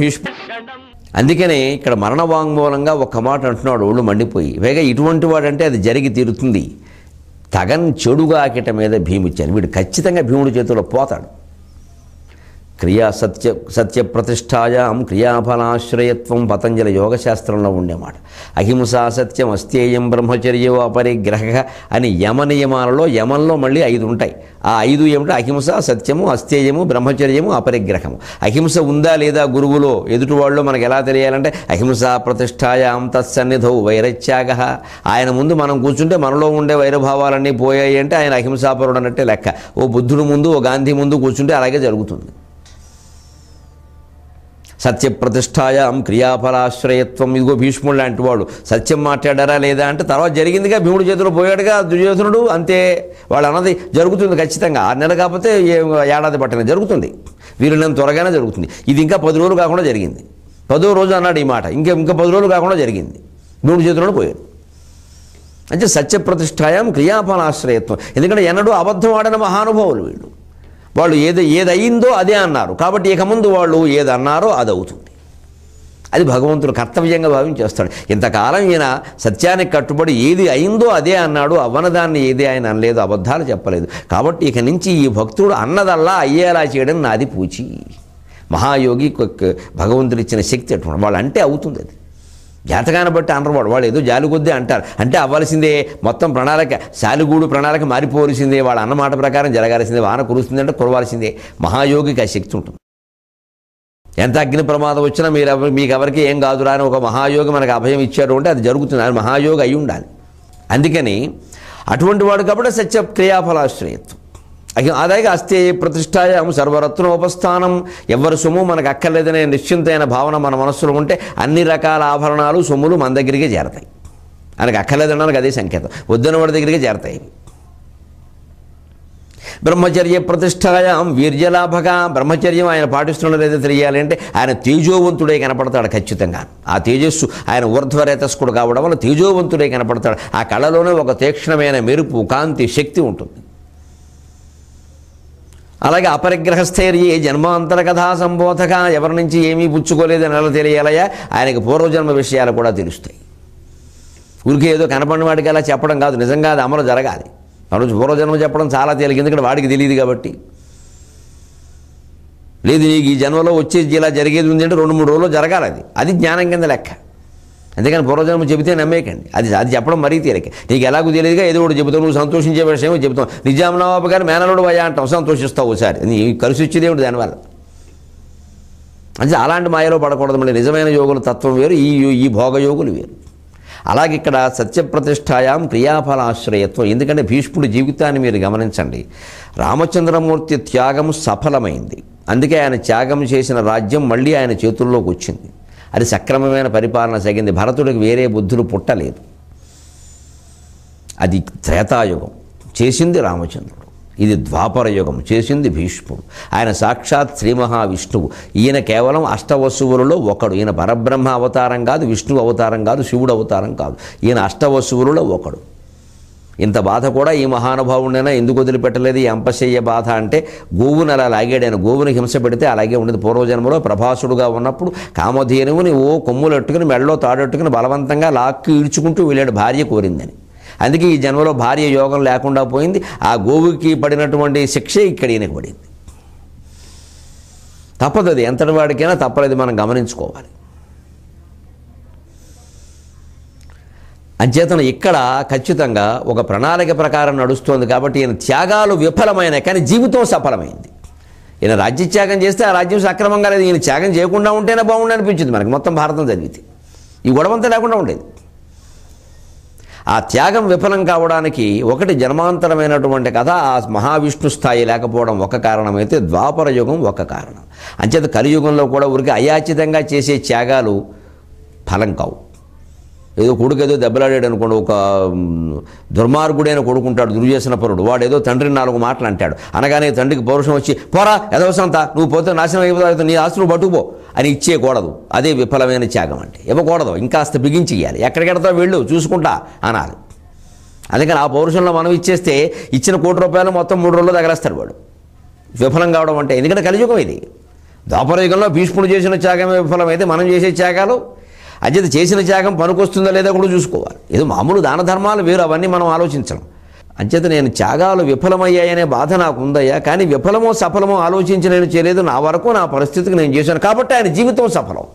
భీష్మ అందుకనే ఇక్కడ మరణ వాంగ్మూలంగా ఒక మాట అంటున్నాడు ఒళ్ళు మండిపోయి పైగా ఇటువంటి వాడంటే అది జరిగి తీరుతుంది తగన్ చెడుగాకిట మీద భీముచ్చాను వీడు ఖచ్చితంగా భీముడి చేతిలో పోతాడు క్రియా సత్య సత్య ప్రతిష్టాయాం క్రియాఫలాశ్రయత్వం పతంజలి యోగశాస్త్రంలో ఉండేమాట అహింస సత్యం అస్థేయం బ్రహ్మచర్యో అపరిగ్రహ అని యమ నియమాలలో యమంలో మళ్ళీ ఐదు ఉంటాయి ఆ ఐదు ఏమిటో అహింస సత్యము అస్థేయము బ్రహ్మచర్యము అపరిగ్రహము అహింస ఉందా లేదా గురువులో ఎదుటివాళ్ళు మనకు ఎలా తెలియాలంటే అహింస ప్రతిష్టాయాం తత్సన్నిధౌ వైరత్యాగ ఆయన ముందు మనం కూర్చుంటే మనలో ఉండే వైరభావాలన్నీ పోయాయి అంటే ఆయన అహింసాపరుడు అన్నట్టే లెక్క ఓ బుద్ధుడు ముందు ఓ గాంధీ ముందు కూర్చుంటే అలాగే జరుగుతుంది సత్యప్రతిష్టాయాం క్రియాఫలాశ్రయత్వం ఇదిగో భీష్ముడు లాంటి వాడు సత్యం మాట్లాడారా లేదా అంటే తర్వాత జరిగిందిగా భీముడు చేతులు పోయాడుగా దుర్యోధనుడు అంతే వాడు అన్నది జరుగుతుంది ఖచ్చితంగా ఆరు నెలలు కాకపోతే ఏడాది పట్టిన జరుగుతుంది వీరులను త్వరగానే జరుగుతుంది ఇది ఇంకా పది రోజులు కాకుండా జరిగింది పదో రోజు అన్నాడు ఈ మాట ఇంకా ఇంకా పది రోజులు కాకుండా జరిగింది భీముడు చేతులను పోయాడు అంటే సత్యప్రతిష్టాయం క్రియాఫలాశ్రయత్వం ఎందుకంటే ఎన్నడూ అబద్ధం ఆడిన మహానుభావులు వీళ్ళు వాళ్ళు ఏది ఏదయిందో అదే అన్నారు కాబట్టి ఇక ముందు వాళ్ళు ఏదన్నారో అది అవుతుంది అది భగవంతుడు కర్తవ్యంగా భావించేస్తాడు ఇంతకాలం ఈయన సత్యానికి కట్టుబడి ఏది అయిందో అదే అన్నాడు అవ్వనదాన్ని ఏది ఆయన అనలేదు అబద్ధాలు చెప్పలేదు కాబట్టి ఇక నుంచి ఈ భక్తుడు అన్నదల్లా అయ్యేలా చేయడం నాది పూచి మహాయోగి భగవంతుడిచ్చిన శక్తి అటువంటి వాళ్ళు అంటే అవుతుంది అది జాతకాన్ని బట్టి అనరవాడు వాళ్ళు ఏదో జాలి అంటారు అంటే అవ్వాల్సిందే మొత్తం ప్రణాళిక శాలిగూడు ప్రణాళిక మారిపోవలసిందే వాళ్ళ అన్నమాట ప్రకారం జరగాల్సిందే వాన కురుస్తుందంటే కురవాల్సిందే మహాయోగికి ఆ శక్తి ఉంటుంది ఎంత అగ్ని ప్రమాదం వచ్చినా మీరు మీకు ఎవరికి ఏం కాదురా అని ఒక మహాయోగి మనకు అభయం ఇచ్చాడు అంటే అది జరుగుతుంది అది మహాయోగి అయి ఉండాలి అందుకని అటువంటి వాడు కాబట్టి సత్య క్రియాఫలాశ్రయత్వం అలాగే అస్తే ప్రతిష్టాయం సర్వరత్నోపస్థానం ఎవరి సొమ్ము మనకు అక్కర్లేదనే నిశ్చింతైన భావన మన మనస్సులో ఉంటే అన్ని రకాల ఆభరణాలు సొమ్ములు మన దగ్గరికి చేరతాయి మనకు అక్కర్లేదనడానికి అదే సంకేతం వద్దన వాడి దగ్గరికి చేరతాయి బ్రహ్మచర్య ప్రతిష్టాయం వీర్యలాభగా బ్రహ్మచర్యం ఆయన పాటిస్తున్నది లేదా తెలియాలి అంటే ఆయన తేజోవంతుడే కనపడతాడు ఖచ్చితంగా ఆ తేజస్సు ఆయన ఊర్ధ్వరేతస్కుడు కావడం వల్ల తేజోవంతుడే కనపడతాడు ఆ కళలోనే ఒక తీక్షణమైన మెరుపు కాంతి శక్తి ఉంటుంది అలాగే అపరిగ్రహస్థైర్యే జన్మాంతర కథా సంబోధక ఎవరి నుంచి ఏమీ అని అలా తెలియాలయ్యా ఆయనకి పూర్వజన్మ విషయాలు కూడా తెలుస్తాయి ఊరికే ఏదో కనపడిన వాడికి అలా చెప్పడం కాదు నిజంగా అది అమలు జరగాలి మరోజు పూర్వజన్మ చెప్పడం చాలా తేలిక ఎందుకంటే వాడికి తెలియదు కాబట్టి లేదు నీకు ఈ జన్మలో వచ్చేది ఇలా జరిగేది ఉంది అంటే రెండు మూడు రోజులు జరగాలి అది అది జ్ఞానం కింద లెక్క అంతేకాని పూర్వజన్మ చెబితే నమ్మేకండి అది అది చెప్పడం మరీ తీరక నీకు ఎలాగో తెలియదుగా ఏదో ఒకటి చెబుతావు నువ్వు సంతోషించే విషయమో చెబుతావు నిజాం నవాబు గారు మేనలోడు వయా అంటావు సంతోషిస్తావు ఒకసారి నీ కలిసి వచ్చేదే ఉంటుంది దానివల్ల అంటే అలాంటి మాయలో పడకూడదు మళ్ళీ నిజమైన యోగుల తత్వం వేరు ఈ ఈ భోగయోగులు వేరు అలాగే ఇక్కడ సత్యప్రతిష్టాయాం క్రియాఫలాశ్రయత్వం ఎందుకంటే భీష్ముడి జీవితాన్ని మీరు గమనించండి రామచంద్రమూర్తి త్యాగం సఫలమైంది అందుకే ఆయన త్యాగం చేసిన రాజ్యం మళ్ళీ ఆయన చేతుల్లోకి వచ్చింది అది సక్రమమైన పరిపాలన జరిగింది భరతుడికి వేరే బుద్ధులు పుట్టలేదు అది త్రేతాయుగం చేసింది రామచంద్రుడు ఇది ద్వాపర యుగం చేసింది భీష్ముడు ఆయన సాక్షాత్ శ్రీ మహావిష్ణువు ఈయన కేవలం అష్టవసువులలో ఒకడు ఈయన పరబ్రహ్మ అవతారం కాదు విష్ణు అవతారం కాదు శివుడు అవతారం కాదు ఈయన అష్టవసువులలో ఒకడు ఇంత బాధ కూడా ఈ మహానుభావుడైనా ఎందుకు వదిలిపెట్టలేదు ఈ అంపశయ్య బాధ అంటే గోవుని అలా లాగాడైన గోవుని హింస పెడితే అలాగే ఉండేది పూర్వజన్మలో ప్రభాసుడుగా ఉన్నప్పుడు కామధేనువుని ఓ కొమ్ములట్టుకుని మెడలో తాడట్టుకుని బలవంతంగా లాక్కి ఈడ్చుకుంటూ వెళ్ళాడు భార్య కోరిందని అందుకే ఈ జన్మలో భార్య యోగం లేకుండా పోయింది ఆ గోవుకి పడినటువంటి శిక్ష ఇక్కడ పడింది తప్పదు అది ఎంతటి వాడికైనా తప్పలేదు మనం గమనించుకోవాలి అంచేతన ఇక్కడ ఖచ్చితంగా ఒక ప్రణాళిక ప్రకారం నడుస్తోంది కాబట్టి ఈయన త్యాగాలు విఫలమైన కానీ జీవితం సఫలమైంది ఈయన రాజ్య త్యాగం చేస్తే ఆ రాజ్యం సక్రమంగా లేదు ఈయన త్యాగం చేయకుండా ఉంటేనే బాగుండు అనిపించింది మనకి మొత్తం భారతం జరిగితే ఈ గొడవంతా లేకుండా ఉండేది ఆ త్యాగం విఫలం కావడానికి ఒకటి జన్మాంతరమైనటువంటి కథ ఆ మహావిష్ణు స్థాయి లేకపోవడం ఒక కారణమైతే ద్వాపర యుగం ఒక కారణం అంచేత కలియుగంలో కూడా ఊరికి అయాచితంగా చేసే త్యాగాలు ఫలం కావు ఏదో కొడుకు ఏదో దెబ్బలాడాడు అనుకోండి ఒక దుర్మార్గుడైన కొడుకుంటాడు దుర్వ్యసన పరుడు ఏదో తండ్రిని నాలుగు మాటలు అంటాడు అనగానే తండ్రికి పౌరుషం వచ్చి పోరా ఎదవసంత నువ్వు పోతే నాశనం అయిపోతావు నీ ఆస్తులు పట్టుకుపో అని ఇచ్చేయకూడదు అదే విఫలమైన త్యాగం అంటే ఇవ్వకూడదు ఇంకాస్త బిగించి ఇవ్వాలి ఎక్కడికెడతావు వెళ్ళు చూసుకుంటా అనాలి అందుకని ఆ పౌరుషంలో మనం ఇచ్చేస్తే ఇచ్చిన కోటి రూపాయలు మొత్తం మూడు రోజుల్లో తగలేస్తాడు వాడు విఫలం కావడం అంటే ఎందుకంటే కలియుగం ఇది దాపరయుగంలో భీష్ముడు చేసిన త్యాగమే విఫలమైతే మనం చేసే త్యాగాలు అంచేత చేసిన త్యాగం పనికొస్తుందా లేదా కూడా చూసుకోవాలి ఏదో మామూలు దాన ధర్మాలు వేరు అవన్నీ మనం ఆలోచించడం అంచేత నేను త్యాగాలు విఫలమయ్యాయనే బాధ నాకు ఉందయ్యా కానీ విఫలమో సఫలమో ఆలోచించి నేను చేయలేదు నా వరకు నా పరిస్థితికి నేను చేశాను కాబట్టి ఆయన జీవితం సఫలం